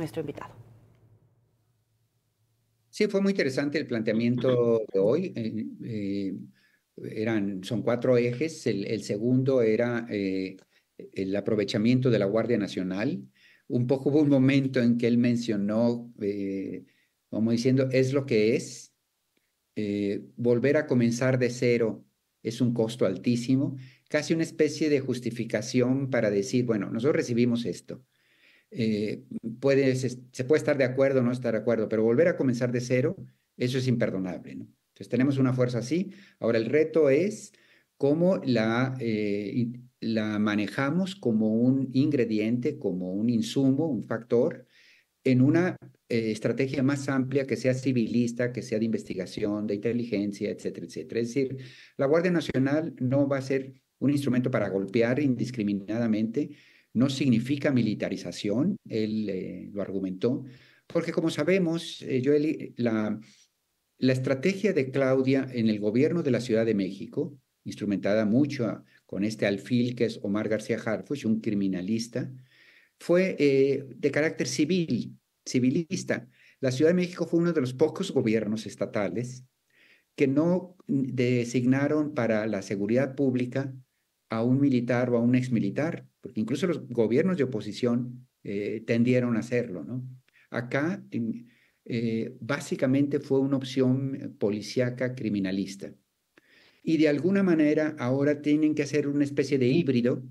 nuestro invitado. Sí, fue muy interesante el planteamiento de hoy. Eh, eh, eran, son cuatro ejes. El, segundo era eh, el aprovechamiento de la Guardia Nacional. Un poco hubo un momento en que él mencionó, como diciendo, es lo que es. volver a comenzar de cero es un costo altísimo, casi una especie de justificación para decir, bueno, nosotros recibimos esto, eh, se, puede estar de acuerdo o no estar de acuerdo, pero volver a comenzar de cero, eso es imperdonable. Entonces tenemos una fuerza así. Ahora el reto es cómo la, eh, la manejamos como un ingrediente, como un insumo, un factor, en una eh, estrategia más amplia que sea civilista, que sea de investigación, de inteligencia, etcétera, etcétera. Es decir, la Guardia Nacional no va a ser un instrumento para golpear indiscriminadamente no significa militarización, él eh, lo argumentó, porque como sabemos, eh, la, la estrategia de Claudia en el gobierno de la Ciudad de México, instrumentada mucho con este alfil que es Omar García Harfuch, un criminalista, fue eh, de carácter civil, civilista. La Ciudad de México fue uno de los pocos gobiernos estatales que no mm, designaron para la seguridad pública a un militar o a un exmilitar, porque incluso los gobiernos de oposición eh, tendieron a hacerlo, ¿no? Acá eh, básicamente fue una opción eh, policíaca criminalista. Y de alguna manera ahora tienen que hacer una especie de híbrido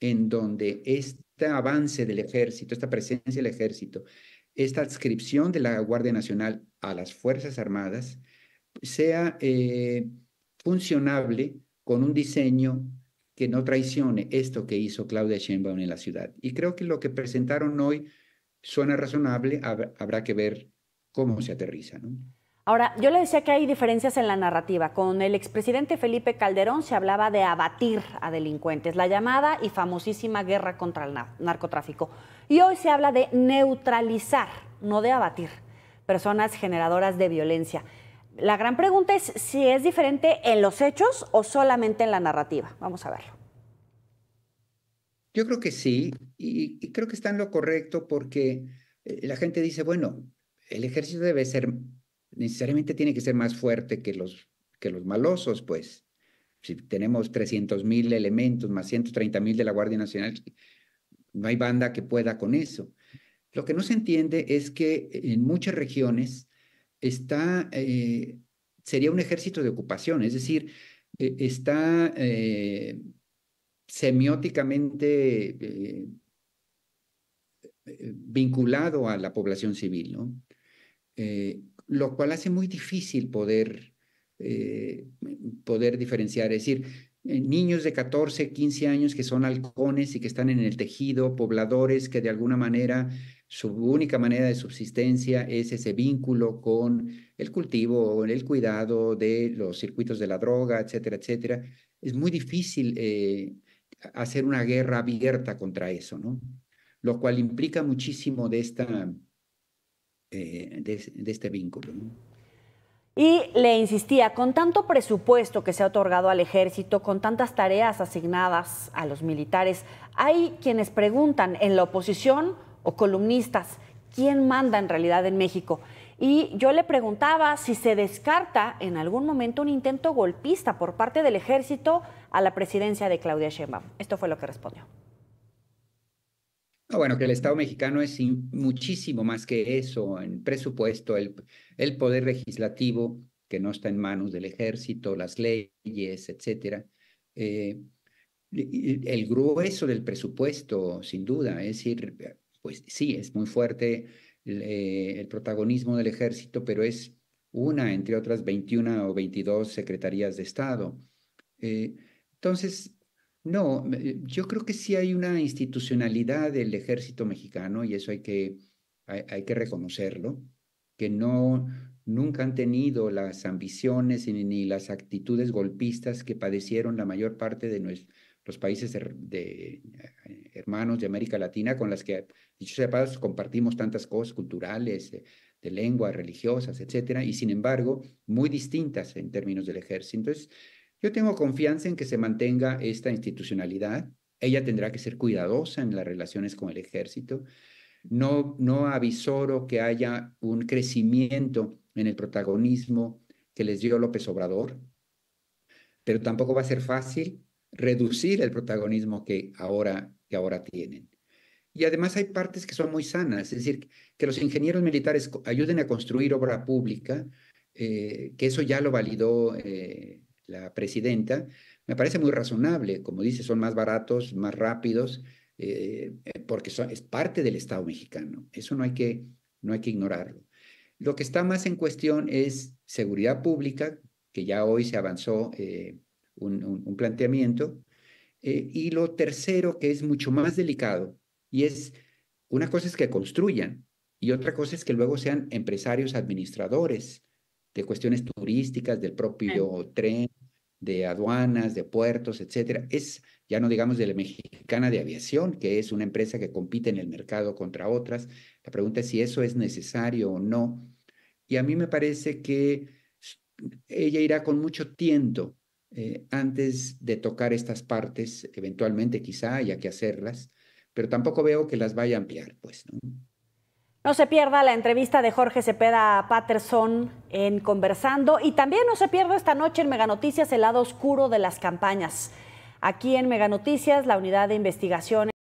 en donde este avance del ejército, esta presencia del ejército, esta adscripción de la Guardia Nacional a las Fuerzas Armadas sea funcionable con un diseño que no traicione esto que hizo Claudia Sheinbaum en la ciudad. Y creo que lo que presentaron hoy suena razonable, habrá que ver cómo se aterriza. Ahora, yo le decía que hay diferencias en la narrativa. Con el expresidente Felipe Calderón se hablaba de abatir a delincuentes, la llamada y famosísima guerra contra el narcotráfico. Y hoy se habla de neutralizar, no de abatir, personas generadoras de violencia. La gran pregunta es si es diferente en los hechos o solamente en la narrativa. Vamos a verlo. Yo creo que sí, y, creo que está en lo correcto porque eh, la gente dice, bueno, el ejército debe ser, necesariamente tiene que ser más fuerte que los, que los malosos, pues. Si tenemos 300 mil elementos más 130 mil de la Guardia Nacional, no hay banda que pueda con eso. Lo que no se entiende es que en muchas regiones está, eh, sería un ejército de ocupación, es decir, eh, está eh, semióticamente vinculado a la población civil, lo cual hace muy difícil poder, poder diferenciar, es decir, niños de 14, 15 años que son halcones y que están en el tejido, pobladores que de alguna manera su única manera de subsistencia es ese vínculo con el cultivo, o el cuidado de los circuitos de la droga, etcétera, etcétera. Es muy difícil eh, hacer una guerra abierta contra eso, ¿no? Lo cual implica muchísimo de, esta, eh, este vínculo. Y le insistía, con tanto presupuesto que se ha otorgado al ejército, con tantas tareas asignadas a los militares, hay quienes preguntan en la oposición o columnistas. ¿Quién manda en realidad en México? Y yo le preguntaba si se descarta en algún momento un intento golpista por parte del ejército a la presidencia de Claudia Sheinbaum. Esto fue lo que respondió. Ah, bueno, que el Estado mexicano es muchísimo más que eso, en presupuesto, el, el poder legislativo que no está en manos del ejército, las leyes, etcétera. Eh, el grueso del presupuesto, sin duda, es decir, pues sí, es muy fuerte eh, el, protagonismo del ejército, pero es una, entre otras 21 o 22 secretarías de Estado. Eh, entonces, no, yo creo que sí hay una institucionalidad del ejército mexicano y eso hay que, que reconocerlo, que no, nunca han tenido las ambiciones ni, ni, las actitudes golpistas que padecieron la mayor parte de, nuestro, los países de, eh, hermanos de América Latina con las que, dicho sea paso, compartimos tantas cosas culturales, eh, de, lengua, religiosas, etcétera, y sin embargo, muy distintas en términos del ejército. Entonces, yo tengo confianza en que se mantenga esta institucionalidad. Ella tendrá que ser cuidadosa en las relaciones con el ejército. No, no avisoro que haya un crecimiento en el protagonismo que les dio López Obrador, pero tampoco va a ser fácil reducir el protagonismo que ahora, que ahora tienen. Y además hay partes que son muy sanas, es decir, que los ingenieros militares ayuden a construir obra pública, eh, que eso ya lo validó eh, la presidenta, me parece muy razonable. Como dice, son más baratos, más rápidos, eh, porque son, es parte del Estado mexicano. Eso no hay, que, no hay que ignorarlo. Lo que está más en cuestión es seguridad pública, que ya hoy se avanzó eh, un, planteamiento. Eh, y lo tercero, que es mucho más delicado, y es una cosa es que construyan y otra cosa es que luego sean empresarios administradores de cuestiones turísticas, del propio tren, de aduanas, de puertos, etcétera. Es, ya no digamos de la mexicana de aviación, que es una empresa que compite en el mercado contra otras. La pregunta es si eso es necesario o no. Y a mí me parece que ella irá con mucho tiento eh, antes de tocar estas partes, eventualmente quizá haya que hacerlas, pero tampoco veo que las vaya a ampliar, pues, ¿no? No se pierda la entrevista de Jorge Cepeda Patterson en Conversando y también no se pierda esta noche en Meganoticias el lado oscuro de las campañas. Aquí en Meganoticias, la unidad de investigación